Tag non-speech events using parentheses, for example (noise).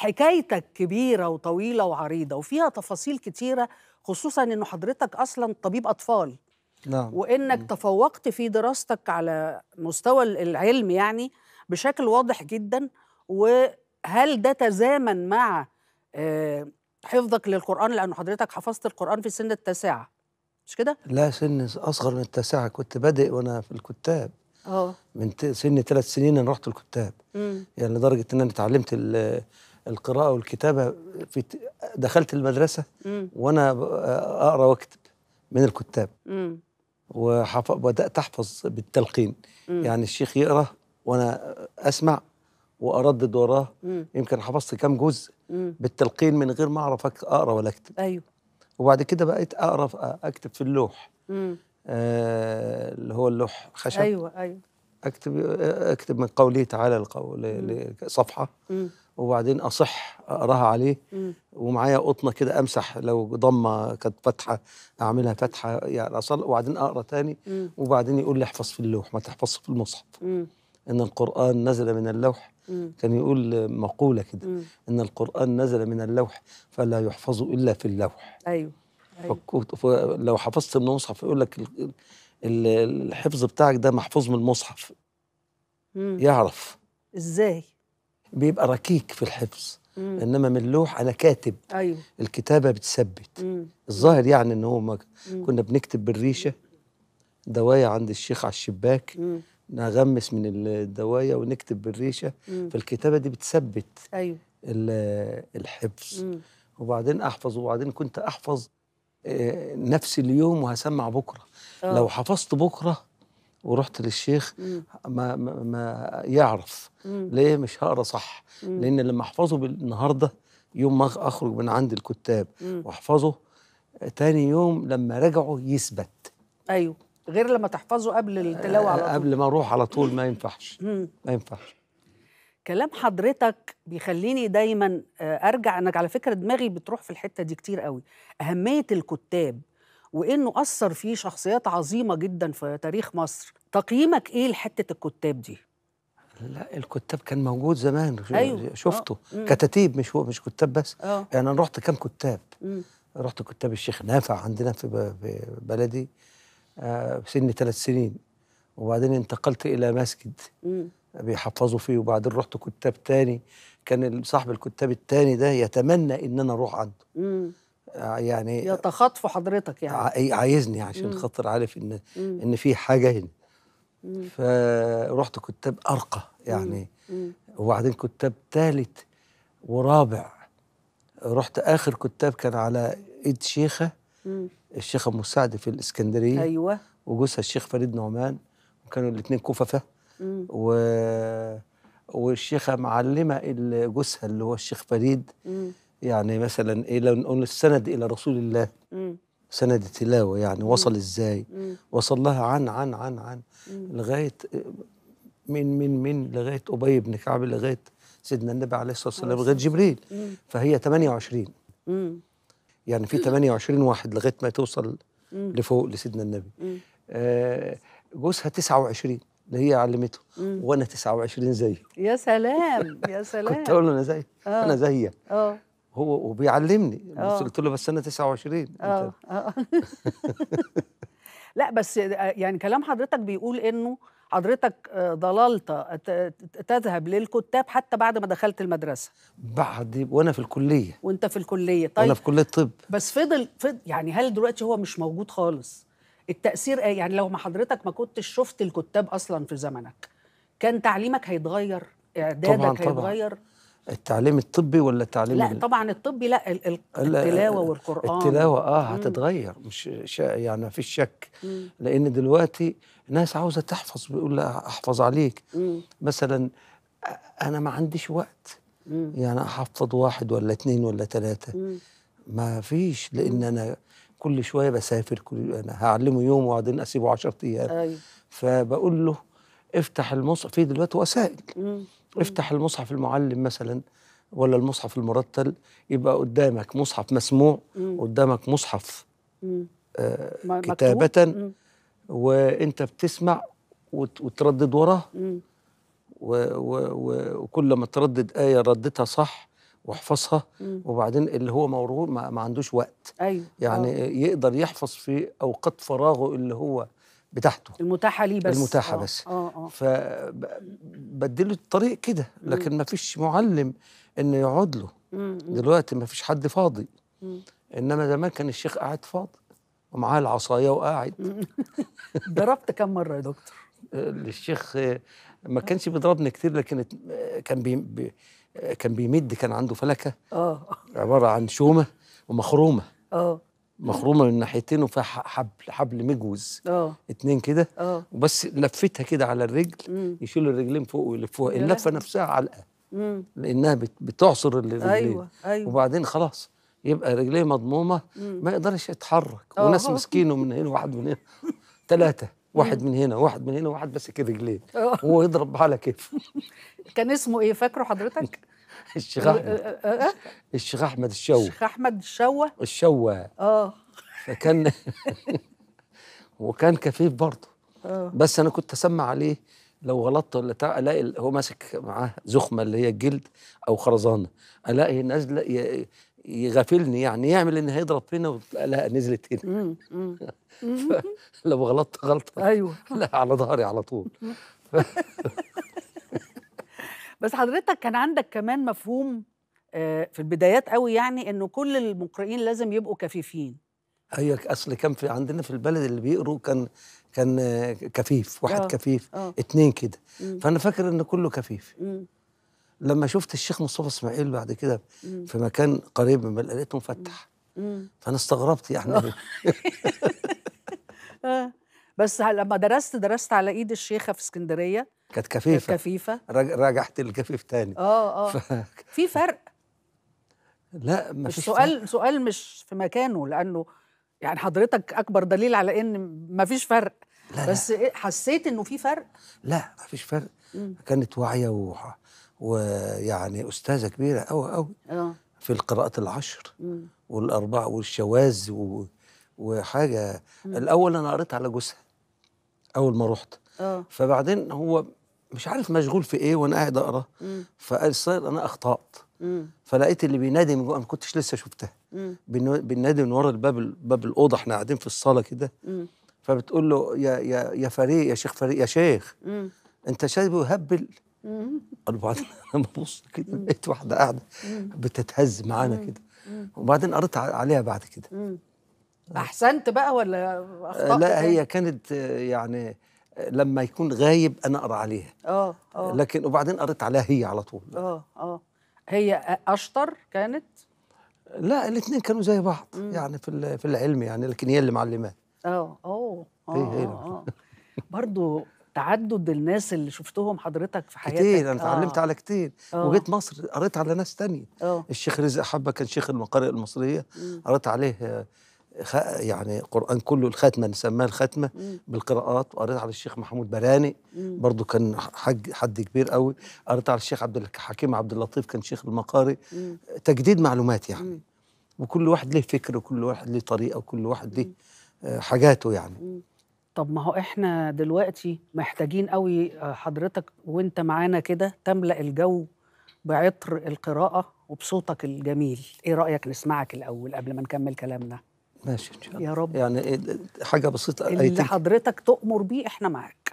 حكايتك كبيره وطويله وعريضه وفيها تفاصيل كتيره خصوصا انه حضرتك اصلا طبيب اطفال نعم وانك م. تفوقت في دراستك على مستوى العلم يعني بشكل واضح جدا وهل ده تزامن مع آه، حفظك للقران لان حضرتك حفظت القران في سن التاسعه مش كده لا سن اصغر من التاسعه كنت بادئ وانا في الكتاب اه من سن ثلاث سنين انا رحت الكتاب مم. يعني لدرجه ان انا اتعلمت القراءه والكتابه في دخلت المدرسه وانا اقرا واكتب من الكتاب وبدات احفظ بالتلقين يعني الشيخ يقرا وانا اسمع واردد وراه يمكن حفظت كام جزء بالتلقين من غير ما اعرف اقرا ولا اكتب ايوه وبعد كده بقيت اقرا اكتب في اللوح آه اللي هو اللوح خشب ايوه ايوه اكتب اكتب من قوله تعالى لصفحه وبعدين اصح اقراها عليه ومعايا قطنه كده امسح لو ضمه كانت فاتحه اعملها فاتحه يعني اصل وبعدين اقرا تاني وبعدين يقول لي احفظ في اللوح ما تحفظش في المصحف ان القران نزل من اللوح كان يقول مقوله كده ان القران نزل من اللوح فلا يحفظ الا في اللوح ايوه, أيوة. لو حفظت من المصحف يقول لك الحفظ بتاعك ده محفوظ من المصحف يعرف ازاي بيبقى ركيك في الحفظ مم. انما من اللوح انا كاتب أيوه. الكتابه بتثبت الظاهر يعني ان هو ما كنا بنكتب بالريشه دوايا عند الشيخ على الشباك مم. نغمس من الدوايا ونكتب بالريشه مم. فالكتابه دي بتثبت ايوه الحفظ مم. وبعدين احفظ وبعدين كنت احفظ آه، نفس اليوم وهسمع بكره أوه. لو حفظت بكره ورحت للشيخ ما, ما ما يعرف ليه مش هقرا صح لان لما احفظه بالنهارده يوم ما اخرج من عند الكتاب واحفظه تاني يوم لما رجعوا يثبت ايوه غير لما تحفظه قبل التلاوه على طول قبل ما اروح على طول ما ينفعش ما ينفعش كلام حضرتك بيخليني دايما آه، ارجع انك على فكره دماغي بتروح في الحته دي كتير قوي اهميه الكتاب وانه اثر فيه شخصيات عظيمه جدا في تاريخ مصر تقييمك ايه لحته الكتاب دي لا الكتاب كان موجود زمان أيوه. شفته آه. كتاتيب مش هو مش كتاب بس أوه. يعني انا رحت كام كتاب مم. رحت كتاب الشيخ نافع عندنا في بلدي بسن آه، ثلاث سنين وبعدين انتقلت الى مسجد مم. بيحفظوا فيه وبعدين رحت كتاب تاني كان صاحب الكتاب التاني ده يتمنى ان انا اروح عنده مم. آه، يعني يتخطف حضرتك يعني إيه، عايزني عشان خاطر عارف ان مم. ان في حاجه هنا فرحت كتاب ارقى يعني مم. وبعدين كتاب ثالث ورابع رحت اخر كتاب كان على ايد شيخه مم. الشيخه مساعده في الاسكندريه ايوه وجوزها الشيخ فريد نعمان وكانوا الاثنين كففه و والشيخه معلمه جوزها اللي هو الشيخ فريد مم. يعني مثلا ايه لو نقول السند الى رسول الله مم. سند التلاوه يعني وصل ازاي وصل لها عن عن عن عن مم. لغايه من من من لغايه ابي بن كعب لغايه سيدنا النبي عليه الصلاه والسلام لغايه جبريل فهي 28 يعني في 28 واحد لغايه ما توصل لفوق لسيدنا النبي آه جوزها 29 اللي هي علمته وانا 29 زيه يا سلام يا (laughs) سلام كنت اقول له انا زيه آه. انا زيه اه هو وبيعلمني آه. بس قلت له بس انا 29 اه اه (laughs) لا بس آه، يعني كلام حضرتك بيقول انه حضرتك آه، ضللت تذهب للكتاب حتى بعد ما دخلت المدرسه بعد وانا في الكليه وانت في الكليه طيب وانا في كليه طب بس فضل, فضل يعني هل دلوقتي هو مش موجود خالص التاثير ايه يعني لو ما حضرتك ما كنتش شفت الكتاب اصلا في زمنك كان تعليمك هيتغير اعدادك طبعاً هيتغير طبعاً. التعليم الطبي ولا التعليم لا طبعا الطبي لا التلاوه والقران التلاوه اه هتتغير مش يعني ما فيش شك لان دلوقتي ناس عاوزه تحفظ بيقول لها احفظ عليك مثلا انا ما عنديش وقت يعني احفظ واحد ولا اثنين ولا ثلاثه ما فيش لان انا كل شويه بسافر كل انا هعلمه يوم وبعدين اسيبه 10 ايام أيوه. فبقول له افتح المصحف في دلوقتي وسائل مم. افتح المصحف المعلم مثلا ولا المصحف المرتل يبقى قدامك مصحف مسموع قدامك مصحف آه، كتابة وانت بتسمع وتردد وراه وكل ما تردد آية ردتها صح واحفظها وبعدين اللي هو مورغول ما, ما عندوش وقت أيوه. يعني أوه. يقدر يحفظ في أوقات فراغه اللي هو بتاعته المتاحه ليه بس المتاحه أوه. بس اه اه فبدله الطريق كده لكن ما فيش معلم انه يقعد له مم. دلوقتي ما فيش حد فاضي مم. انما زمان كان الشيخ قاعد فاضي ومعاه العصايه وقاعد (laughs) ضربت كم مره يا دكتور (laughs) الشيخ ما كانش بيضربني كتير لكن كان بي, بي كان بيمد كان عنده فلكه اه عباره عن شومه ومخرومه اه مخرومه من ناحيتين وفيها حبل حبل مجوز اه اتنين كده اه وبس لفتها كده على الرجل مم. يشيل الرجلين فوق ويلفوها اللفه نفسها علقه لانها بتعصر الرجلين ايوه ايوه وبعدين خلاص يبقى رجليه مضمومه مم. ما يقدرش يتحرك أوه. وناس مسكينه من هنا واحد من هنا ثلاثه واحد من هنا واحد من هنا واحد ماسك رجليه آه. وهو يضرب على كيفه (laughs) كان اسمه ايه فاكره حضرتك (laughs) الشيخ احمد إيه، إيه، إيه، الشيخ احمد الشو الشيخ احمد الشوه الشوه اه فكان (laughs) وكان كفيف برضه آه. بس انا كنت اسمع عليه لو غلطت ولا الاقي هو ماسك معاه زخمه اللي هي الجلد او خرزانه الاقي نازله يغافلني يعني يعمل ان هيضرب فينا لا نزلت هنا (laughs) لو غلطت غلطه ايوه (laughs) لا على ظهري على طول بس حضرتك كان عندك كمان مفهوم آه، في البدايات قوي يعني انه كل المقرئين لازم يبقوا كفيفين ايوه اصل كان في عندنا في البلد اللي بيقروا كان كان آه، كفيف واحد أوه. كفيف أوه. اتنين كده فانا فاكر ان كله كفيف مم. لما شفت الشيخ مصطفى اسماعيل بعد كده مم. في مكان قريب من لقيته مفتح مم. فانا استغربت يعني (laughs) آه. بس لما درست درست على ايد الشيخه في اسكندريه كانت كفيفه كانت كفيفه راجعت الكفيف تاني اه اه ف... (laughs) في فرق لا ما فيش سؤال فرق. سؤال مش في مكانه لانه يعني حضرتك اكبر دليل على ان ما فيش فرق لا بس لا. حسيت انه في فرق لا ما فيش فرق مم. كانت واعيه و... ويعني استاذه كبيره قوي قوي اه في القراءات العشر والاربعه والشواذ و... وحاجه مم. الاول انا قريت على جوزها اول ما رحت اه فبعدين هو مش عارف مشغول في ايه وانا قاعد اقرا فقال صاير انا اخطات فلقيت اللي بينادي من جوه ما كنتش لسه شفتها بينادي من ورا الباب باب الاوضه احنا قاعدين في الصاله كده فبتقول له يا يا يا فريق يا شيخ فريق يا شيخ مم. انت شايفه يهبل قال وبعدين (laughs) انا ببص كده لقيت واحده قاعده بتتهز معانا كده وبعدين قريت عليها بعد كده آه. احسنت بقى ولا اخطات لا هي كانت آه، يعني آه، لما يكون غايب انا اقرا عليها اه اه لكن وبعدين قريت عليها هي على طول اه اه هي اشطر كانت لا الاثنين كانوا زي بعض مم. يعني في في العلم يعني لكن هي اللي معلماه اه اه اه برضه تعدد الناس اللي شفتهم حضرتك في حياتك كتير انا اتعلمت على كتير وجيت مصر قريت على ناس تانية أوه. الشيخ رزق حبه كان شيخ المقارئ المصريه قريت عليه يعني قرآن كله الختمة نسميها الختمة بالقراءات وقريت على الشيخ محمود براني برضو كان حج حد كبير قوي قريت على الشيخ عبد الحكيم عبد اللطيف كان شيخ المقاري تجديد معلومات يعني وكل واحد له فكر وكل واحد له طريقة وكل واحد له آه، حاجاته يعني طب ما هو احنا دلوقتي محتاجين قوي آه، حضرتك وانت معانا كده تملأ الجو بعطر القراءة وبصوتك الجميل ايه رأيك نسمعك الأول قبل ما نكمل كلامنا ماشي ان شاء الله يا رب يعني حاجه بسيطه اللي حضرتك تؤمر بيه احنا معاك